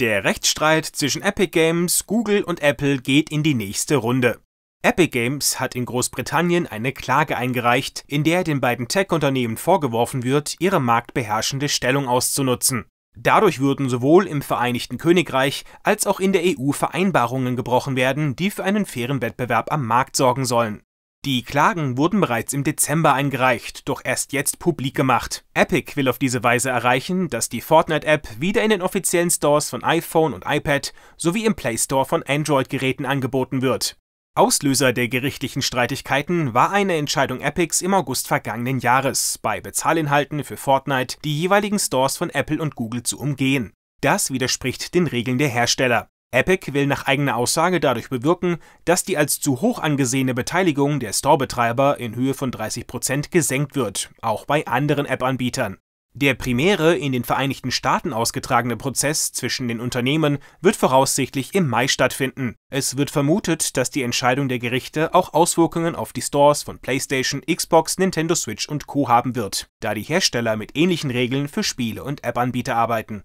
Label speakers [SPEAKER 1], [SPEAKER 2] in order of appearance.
[SPEAKER 1] Der Rechtsstreit zwischen Epic Games, Google und Apple geht in die nächste Runde. Epic Games hat in Großbritannien eine Klage eingereicht, in der den beiden Tech-Unternehmen vorgeworfen wird, ihre marktbeherrschende Stellung auszunutzen. Dadurch würden sowohl im Vereinigten Königreich als auch in der EU Vereinbarungen gebrochen werden, die für einen fairen Wettbewerb am Markt sorgen sollen. Die Klagen wurden bereits im Dezember eingereicht, doch erst jetzt publik gemacht. Epic will auf diese Weise erreichen, dass die Fortnite-App wieder in den offiziellen Stores von iPhone und iPad sowie im Play Store von Android-Geräten angeboten wird. Auslöser der gerichtlichen Streitigkeiten war eine Entscheidung Epics im August vergangenen Jahres, bei Bezahlinhalten für Fortnite die jeweiligen Stores von Apple und Google zu umgehen. Das widerspricht den Regeln der Hersteller. Epic will nach eigener Aussage dadurch bewirken, dass die als zu hoch angesehene Beteiligung der Store-Betreiber in Höhe von 30% gesenkt wird, auch bei anderen App-Anbietern. Der primäre in den Vereinigten Staaten ausgetragene Prozess zwischen den Unternehmen wird voraussichtlich im Mai stattfinden. Es wird vermutet, dass die Entscheidung der Gerichte auch Auswirkungen auf die Stores von PlayStation, Xbox, Nintendo Switch und Co haben wird, da die Hersteller mit ähnlichen Regeln für Spiele und App-Anbieter arbeiten.